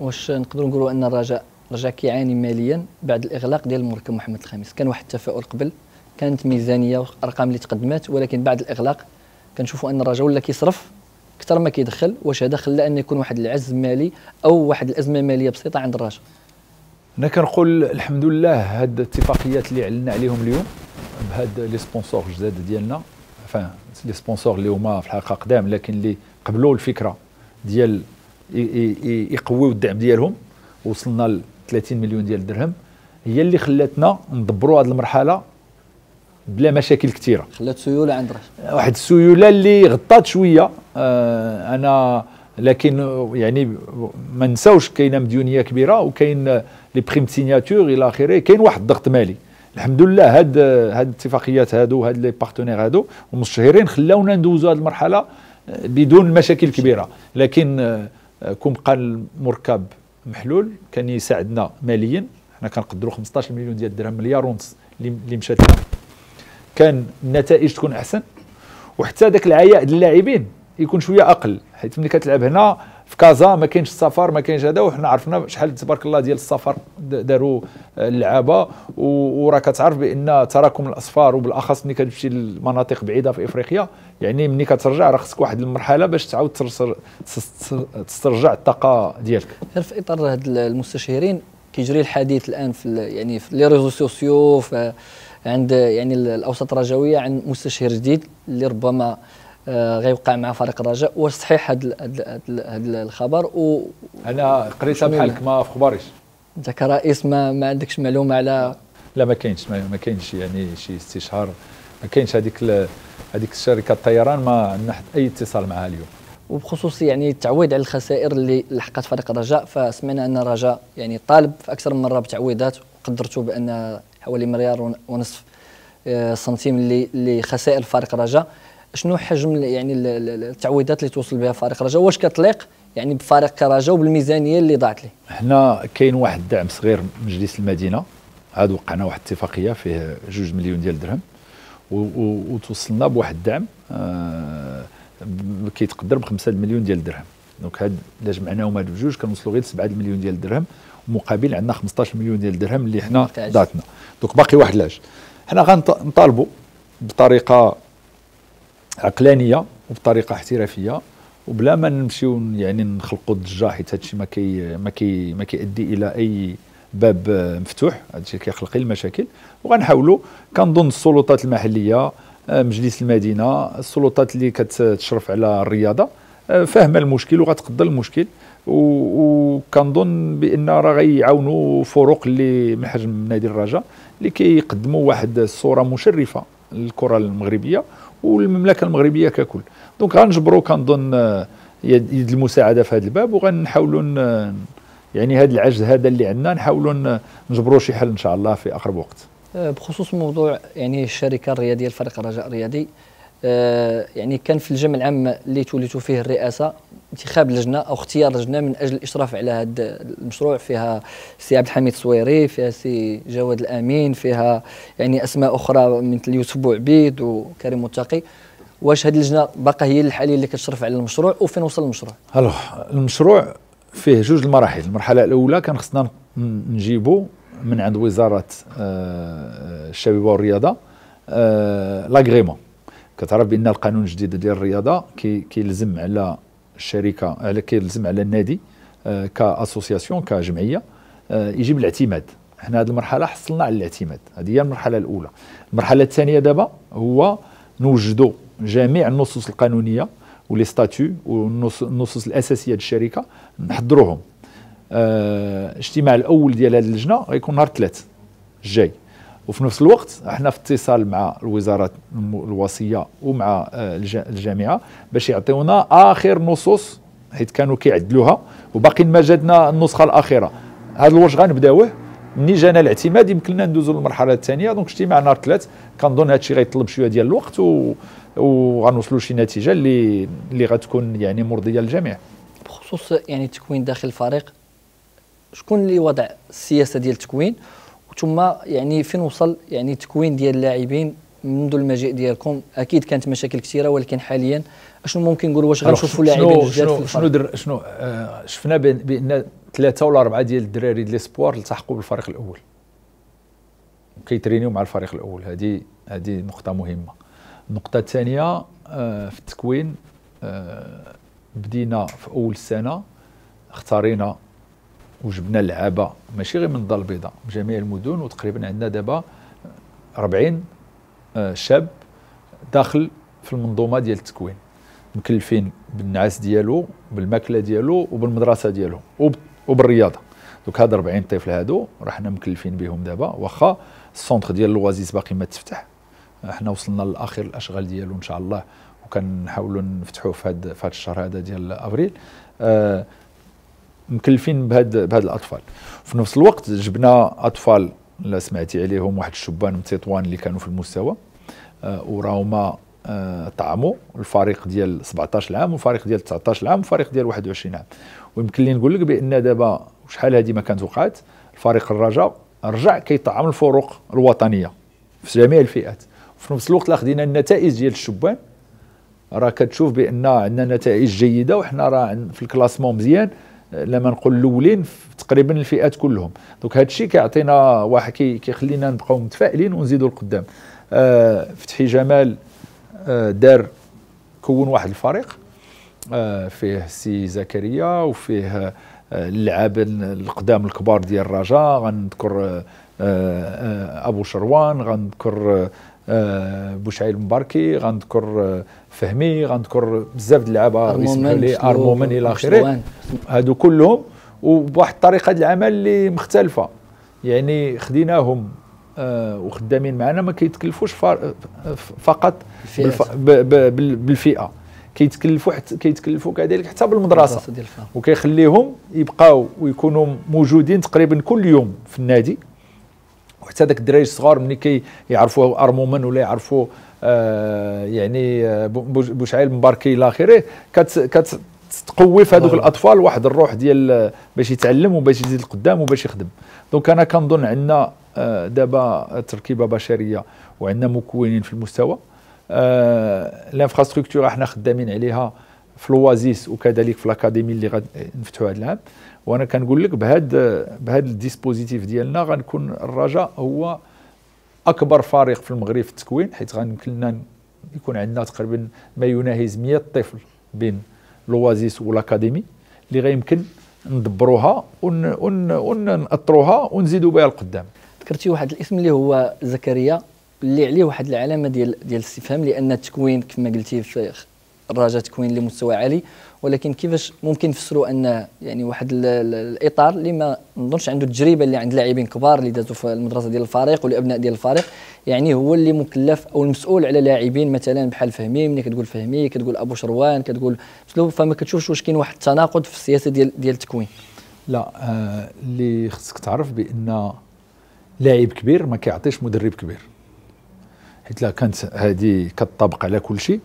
واش نقدروا نقولوا ان الرجاء رجع كيعاني ماليا بعد الاغلاق ديال المركب محمد الخامس كان واحد التفاؤل قبل كانت ميزانيه وارقام اللي تقدمات ولكن بعد الاغلاق كنشوفوا ان الرجاء ولا كيصرف اكثر ما كيدخل واش هذا خلى ان يكون واحد العز مالي او واحد الازمه ماليه بسيطه عند الرجاء انا كنقول الحمد لله هاد الاتفاقيات اللي علنا عليهم اليوم بهاد لي سبونسور جداد ديالنا فان لي سبونسور اللي هما في الحقيقه قدام لكن اللي قبلوا الفكره ديال يقويوا الدعم ديالهم وصلنا ل 30 مليون ديال الدرهم هي اللي خلاتنا ندبروا هذه المرحله بلا مشاكل كثيره خلات سيوله عند رشد واحد السيوله اللي غطات شويه آه انا لكن يعني ما نساوش كاينه مديونيه كبيره وكاين لي بريم سيناتور الى اخره كاين واحد الضغط مالي الحمد لله هاد هاد الاتفاقيات هادو هاد لي بارتنير هادو ومشهرين خلاونا ندوزو هاد المرحله آه، بدون مشاكل كبيره لكن آه، كون قال مركب محلول كان يساعدنا ماليا حنا كنقدروا 15 مليون ديال الدرهم مليار ونص اللي مشات لنا كان النتائج تكون احسن وحتى ذاك العياء ديال اللاعبين يكون شويه اقل حيت ملي كتلعب هنا في كازا ما كاينش السفر ما كاينش هذا وحنا عرفنا شحال تبارك الله ديال السفر داروا اللعابه وراك كتعرف بان تراكم الاصفار وبالاخص ملي كتمشي لمناطق بعيده في افريقيا يعني ملي كترجع راه خصك واحد المرحله باش تعاود تسترجع الطاقه ديالك غير في اطار هاد المستشارين كيجري الحديث الان في يعني في لي ريزو سوسيو عند يعني الاوساط الرجويه عن مستشار جديد اللي ربما آه، غيوقع مع فريق الرجاء واش صحيح هذا الخبر و انا قريتها بحالك ما في خباريش انت كرئيس ما ما عندكش معلومه على لا ما كاينش ما كاينش يعني شي استشهار ما كاينش هذيك هذيك الشركه الطيران ما عندنا حتى اي اتصال معها اليوم وبخصوص يعني التعويض على الخسائر اللي لحقت فريق الرجاء فسمعنا ان الرجاء يعني طالب في اكثر من مره بتعويضات وقدرته بان حوالي مليار ونصف آه، سنتيم اللي خسائر فريق الرجاء شنو حجم يعني التعويضات اللي توصل بها فريق رجاء واش كتليق يعني بفريق رجاء وبالميزانيه اللي ضاعت لي حنا كاين واحد الدعم صغير من مجلس المدينه عاد وقعنا واحد الاتفاقيه فيه جوج مليون ديال الدرهم وتوصلنا بواحد الدعم آه، كيتقدر ب 5 مليون ديال الدرهم دونك هاد الا جمعناهم هاد بجوج كنوصلوا غير 7 مليون ديال الدرهم ومقابل عندنا 15 مليون ديال الدرهم اللي حنا ضاعتنا دونك باقي واحد العش حنا غنطالبوا بطريقه عقلانيه وبطريقه احترافيه وبلا ما نمشيو يعني نخلقوا الضجه حيت هادشي ما كي ما كي ما كيؤدي الى اي باب مفتوح هادشي كيخلق المشاكل وغنحاولوا كنظن السلطات المحليه آه، مجلس المدينه السلطات اللي كتشرف على الرياضه آه، فاهمه المشكل وغتقدر المشكل وكنظن بان راه غيعاونوا فرق اللي من حجم نادي الرجاء اللي كيقدموا واحد الصوره مشرفه للكره المغربيه والمملكه المغربيه ككل دونك غنجبروا كنظن آه، يد المساعده في هذا الباب وغنحاولوا يعني هذا العجز هذا اللي عندنا نحاولوا نجبروا شي حل ان شاء الله في اقرب وقت آه، بخصوص موضوع يعني الشركه الرياضيه الفريق الرجاء الرياضي آه، يعني كان في الجمع العام اللي توليتو فيه الرئاسه انتخاب لجنه او اختيار لجنه من اجل الاشراف على هذا المشروع فيها سي عبد الحميد الصويري فيها سي جواد الامين فيها يعني اسماء اخرى مثل يوسف بوعبيد وكريم متقي واش هذه اللجنه باقا هي الحاليه اللي كتشرف على المشروع وفين وصل المشروع الو المشروع فيه جوج المراحل المرحله الاولى كان خصنا نجيبو من عند وزاره آه، الشباب والرياضه لاغريمون آه، كتعرف بان القانون الجديد ديال الرياضه كيلزم على الشركه على آه، كيلزم على النادي آه، كاسوسياسيون كجمعيه آه يجيب الاعتماد حنا هذه المرحله حصلنا على الاعتماد هذه هي المرحله الاولى المرحله الثانيه دابا هو نوجدوا جميع النصوص القانونيه ولي ستاتيو والنصوص الاساسيه ديال الشركه نحضروهم آه، الاجتماع الاول ديال هذه اللجنه غيكون نهار الثلاث الجاي وفي نفس الوقت احنا في اتصال مع الوزاره الوصيه ومع آه، الجامعه باش يعطيونا اخر نصوص حيت كانوا كيعدلوها وباقي ما جاتنا النسخه الاخيره هذا الورش غنبداوه ملي جانا الاعتماد يمكن لنا ندوزو للمرحله الثانيه دونك اجتماع نهار ثلاث كنظن هادشي غيطلب شويه ديال الوقت و... وغنوصلوا شي نتيجه اللي اللي غتكون يعني مرضيه للجميع بخصوص يعني التكوين داخل الفريق شكون اللي وضع السياسه ديال التكوين ثم يعني فين وصل يعني تكوين ديال اللاعبين منذ المجيء ديالكم اكيد كانت مشاكل كثيره ولكن حاليا اشنو ممكن نقولوا واش غنشوفوا لاعبين جداد شنو شنو در شنو آه شفنا بان ثلاثه ولا اربعه ديال الدراري ديال السبوار التحقوا بالفريق الاول كيترينيو مع الفريق الاول هذه هذه نقطه مهمه النقطه الثانيه آه في التكوين آه بدينا في اول السنه اختارينا وجبنا لعابه ماشي غير من الدار البيضاء من جميع المدن وتقريبا عندنا دابا 40 آه، شاب داخل في المنظومه ديال التكوين مكلفين بالنعاس ديالو بالماكله ديالو وبالمدرسه ديالو وبالرياضه دوك هاد 40 طفل هادو راه حنا مكلفين بهم دابا واخا السونتر ديال لوازيس باقي ما تفتح حنا وصلنا لاخر الاشغال ديالو ان شاء الله وكنحاولوا نفتحوه في هاد في هاد الشهر هذا ديال ابريل آه مكلفين بهاد بهاد الاطفال في نفس الوقت جبنا اطفال لا سمعتي عليهم واحد الشبان من تطوان اللي كانوا في المستوى آه وراهما آه طعموا الفريق ديال 17 عام والفريق ديال 19 عام والفريق ديال 21 عام ويمكن لي نقول لك بان دابا شحال هذه ما كانت وقعت الفريق الرجاء رجع كيطعم الفروق الوطنيه في جميع الفئات وفي نفس الوقت لاخذين النتائج ديال الشبان راه كتشوف بان عندنا نتائج جيده وحنا راه في الكلاسمون مزيان لما نقول الاولين تقريبا الفئات كلهم دونك هذا الشيء كيعطينا واحد كيخلينا نبقاو متفائلين ونزيدوا لقدام آه فتحي جمال آه دار كون واحد الفريق آه فيه سي زكريا وفيه آه، اللعابه القدام الكبار ديال الرجاء غنذكر آه، آه، ابو شروان غنذكر آه، بوشعيل مباركي غنذكر آه، فهمي غنذكر بزاف ديال اللعابه يسمحوا لي ارمومن الى اخره هادو كلهم وبواحد الطريقه العمل اللي مختلفه يعني خديناهم آه، وخدامين معنا ما كيتكلفوش فقط بالفئه كيتكلفوا حتى كيتكلفوا كذلك حتى بالمدرسه وكيخليهم يبقاو ويكونوا موجودين تقريبا كل يوم في النادي وحتى ذاك الدراري الصغار ملي كي يعرفوا ارمومن ولا يعرفوا آه يعني آه، بوشعيل مباركي الى اخره كت كت تقوي في هذوك طيب. الاطفال واحد الروح ديال آه، باش يتعلم وباش يزيد القدام وباش يخدم دونك انا كنظن عندنا آه، دابا تركيبه بشريه وعندنا مكونين في المستوى آه لانفراستركتور احنا خدامين عليها في لوازيس وكذلك في الاكاديمي اللي غنفتحوا هذا العام وانا كنقول لك بهذا بهذا الديسبوزيتيف ديالنا غنكون الرجاء هو اكبر فريق في المغرب في التكوين حيت غيمكن لنا يكون عندنا تقريبا ما يناهز 100 طفل بين لوازيس والاكاديمي اللي غيمكن ندبروها ون ون ونزيدوا بها القدام ذكرتي واحد الاسم اللي هو زكريا اللي عليه واحد العلامه ديال ديال الاستفهام لان التكوين كما قلتي في الرجاء تكوين لمستوى عالي ولكن كيفاش ممكن نفسروا ان يعني واحد الاطار اللي ما نظنش عنده التجربه اللي عند لاعبين كبار اللي دازوا في المدرسه ديال الفريق والابناء ديال الفريق يعني هو اللي مكلف او المسؤول على لاعبين مثلا بحال فهمي ملي كتقول فهمي كتقول ابو شروان كتقول اسلوب فما كتشوفش واش كاين واحد التناقض في السياسه ديال ديال التكوين لا آه، اللي آه خصك تعرف بان لاعب كبير ما كيعطيش مدرب كبير حيت لا كانت هذه كتطبق على كل شيء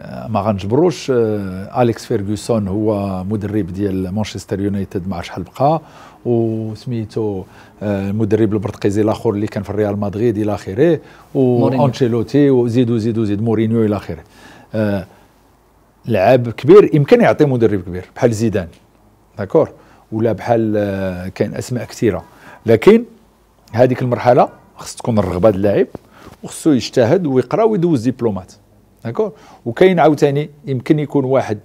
آه، ما غنجبروش اليكس آه، فيرغسون هو مدرب ديال مانشستر يونايتد ما عرفش شحال بقى وسميتو آه، المدرب البرتقيزي الاخر اللي كان في ريال مدريد الى اخره وانشيلوتي وزيدو زيدو زيد مورينيو الى اخره آه لعاب كبير يمكن يعطي مدرب كبير بحال زيدان داكور ولا بحال كاين اسماء كثيره لكن هذيك المرحله خص تكون الرغبه ديال اللاعب وخصو يجتهد ويقرا ويدوز دبلومات داكور وكاين عاوتاني يمكن يكون واحد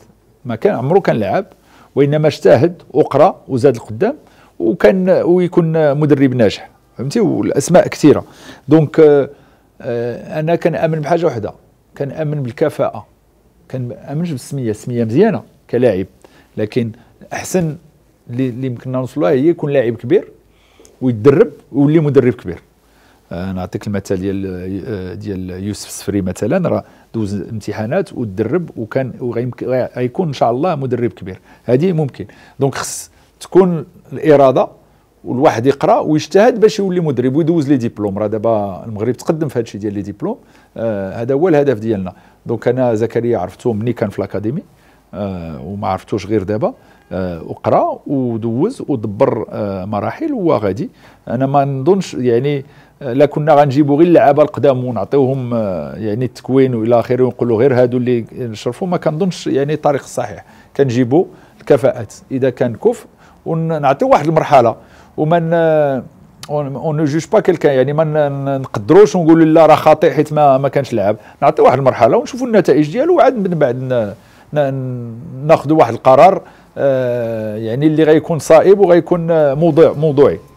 ما كان عمره كان لعب وانما اجتهد وقرا وزاد القدام وكان ويكون مدرب ناجح فهمتي والاسماء كثيره دونك آه، آه، انا كان انا كنامن بحاجه واحده كنامن بالكفاءه كنامنش بالسميه السميه مزيانه كلاعب لكن احسن اللي يمكننا نوصلوها هي يكون لاعب كبير ويتدرب ويولي مدرب كبير آه، نعطيك المثال ديال آه، ديال يوسف السفري مثلا راه دوز امتحانات وتدرب وكان وغيكون ان شاء الله مدرب كبير هذه ممكن دونك خص تكون الاراده والواحد يقرا ويجتهد باش يولي مدرب ويدوز لي ديبلوم راه دابا المغرب تقدم في هادشي ديال لي ديبلوم آه، هذا هو الهدف ديالنا دونك انا زكريا عرفته مني كان في الاكاديمي آه، وما عرفتوش غير دابا وقرا آه، ودوز ودبر آه، مراحل وغادي غادي انا ما نظنش يعني لا كنا غنجيبوا غير اللعابه القدام ونعطيوهم يعني التكوين والى اخره ونقولوا غير هادو اللي نشرفوا ما كنظنش يعني الطريق الصحيح كنجيبوا الكفاءات اذا كان كفء ونعطيو واحد المرحله وما اون نو جوج با كيلكان يعني ما نقدروش ونقولوا لا راه خاطئ حيت ما ما كانش لعب نعطيو واحد المرحله ونشوفوا النتائج ديالو وعاد من بعد ناخذوا واحد القرار آه، يعني اللي غيكون صائب وغيكون آه، موضوع موضوعي